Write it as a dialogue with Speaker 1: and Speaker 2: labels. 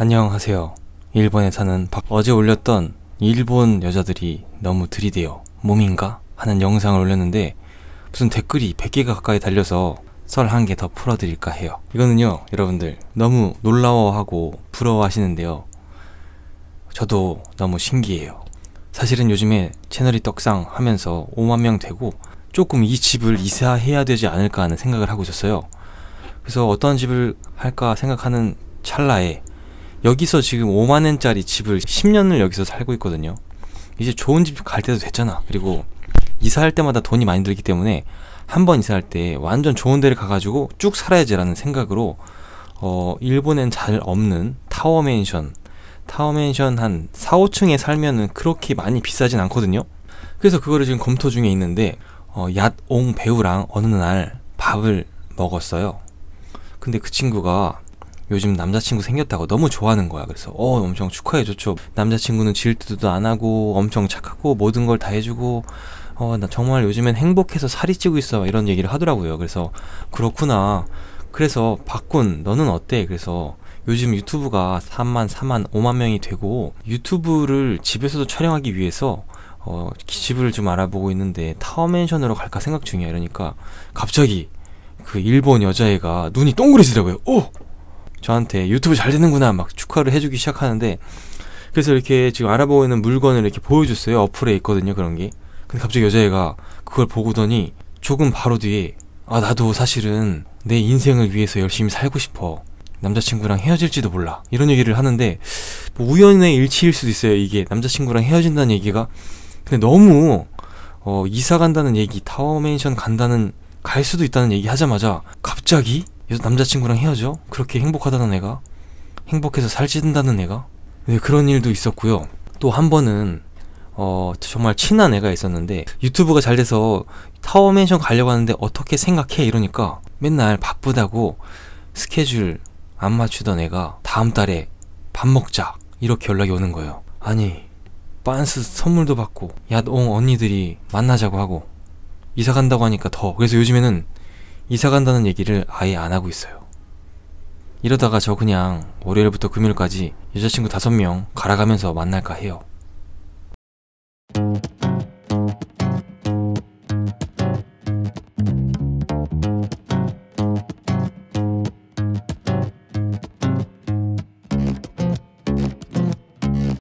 Speaker 1: 안녕하세요. 일본에 사는 박... 어제 올렸던 일본 여자들이 너무 들이대요. 몸인가? 하는 영상을 올렸는데 무슨 댓글이 100개가 가까이 달려서 썰 한 개 더 풀어드릴까 해요. 이거는요, 여러분들 너무 놀라워하고 부러워하시는데요. 저도 너무 신기해요. 사실은 요즘에 채널이 떡상 하면서 5만 명 되고 조금 이 집을 이사해야 되지 않을까 하는 생각을 하고 있었어요. 그래서 어떤 집을 할까 생각하는 찰나에 여기서 지금 5만엔짜리 집을 10년을 여기서 살고 있거든요 이제 좋은 집 갈 때도 됐잖아 그리고 이사할 때마다 돈이 많이 들기 때문에 한 번 이사할 때 완전 좋은 데를 가가지고 쭉 살아야지라는 생각으로 어 일본엔 잘 없는 타워맨션 타워맨션 한 4, 5층에 살면은 그렇게 많이 비싸진 않거든요 그래서 그거를 지금 검토 중에 있는데 어, 얏옹 배우랑 어느 날 밥을 먹었어요 근데 그 친구가 요즘 남자친구 생겼다고 너무 좋아하는 거야. 그래서 어 엄청 축하해줬죠. 남자친구는 질투도 안 하고 엄청 착하고 모든 걸 다 해주고 어 나 정말 요즘엔 행복해서 살이 찌고 있어 이런 얘기를 하더라고요. 그래서 그렇구나. 그래서 박군 너는 어때? 그래서 요즘 유튜브가 3만, 4만, 5만 명이 되고 유튜브를 집에서도 촬영하기 위해서 어, 집을 좀 알아보고 있는데 타워맨션으로 갈까 생각 중이야 이러니까 갑자기 그 일본 여자애가 눈이 동그래지더라고요. 어! 저한테 유튜브 잘 되는구나 막 축하를 해주기 시작하는데 그래서 이렇게 지금 알아보는 고있 물건을 이렇게 보여줬어요. 어플에 있거든요. 그런 게. 근데 갑자기 여자애가 그걸 보고더니 조금 바로 뒤에 아, 나도 사실은 내 인생을 위해서 열심히 살고 싶어. 남자친구랑 헤어질지도 몰라. 이런 얘기를 하는데 뭐 우연의 일치일 수도 있어요. 이게 남자친구랑 헤어진다는 얘기가 근데 너무 어, 이사 간다는 얘기, 타워맨션 간다는 갈 수도 있다는 얘기 하자마자 갑자기 여자 남자친구랑 헤어져? 그렇게 행복하다는 애가? 행복해서 살찐다는 애가? 네, 그런 일도 있었고요. 또 한 번은 어, 정말 친한 애가 있었는데 유튜브가 잘 돼서 타워맨션 가려고 하는데 어떻게 생각해 이러니까 맨날 바쁘다고 스케줄 안 맞추던 애가 다음 달에 밥 먹자 이렇게 연락이 오는 거예요. 아니 빤스 선물도 받고 야옹 언니들이 만나자고 하고 이사 간다고 하니까 더 그래서 요즘에는 이사 간다는 얘기를 아예 안 하고 있어요. 이러다가 저 그냥 월요일부터 금요일까지 여자친구 다섯 명 갈아가면서 만날까 해요.